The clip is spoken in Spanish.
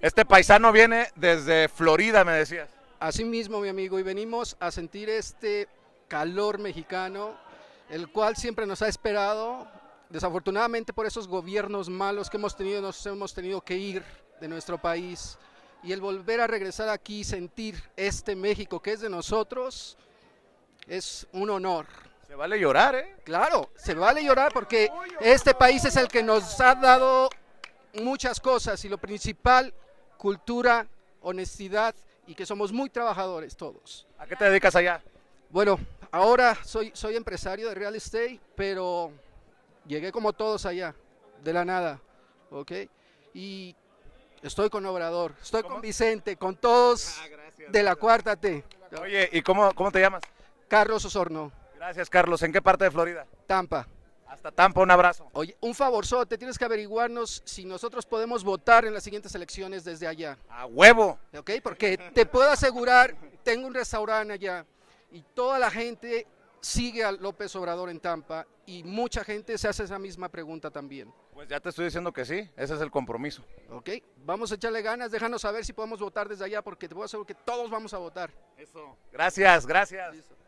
Este paisano viene desde Florida, me decías. Así mismo, mi amigo, y venimos a sentir este calor mexicano, el cual siempre nos ha esperado. Desafortunadamente por esos gobiernos malos que hemos tenido, nos hemos tenido que ir de nuestro país. Y el volver a regresar aquí y sentir este México que es de nosotros es un honor. Se vale llorar, ¿eh? Claro, se vale llorar porque este país es el que nos ha dado muchas cosas y lo principal, cultura, honestidad y que somos muy trabajadores todos. ¿A qué te dedicas allá? Bueno, ahora soy, soy empresario de real estate, pero llegué como todos allá, de la nada, ¿ok? Y estoy con Obrador, estoy con Vicente, con todos ah, de la cuarta T. Oye, ¿y cómo, cómo te llamas? Carlos Osorno. Gracias, Carlos. ¿En qué parte de Florida? Tampa. Hasta Tampa, un abrazo. Oye, un favorzote, tienes que averiguarnos si nosotros podemos votar en las siguientes elecciones desde allá. A huevo. Ok, porque te puedo asegurar, tengo un restaurante allá y toda la gente sigue a López Obrador en Tampa y mucha gente se hace esa misma pregunta también. Pues ya te estoy diciendo que sí, ese es el compromiso. Ok, vamos a echarle ganas, déjanos saber si podemos votar desde allá porque te puedo asegurar que todos vamos a votar. Eso, gracias, gracias.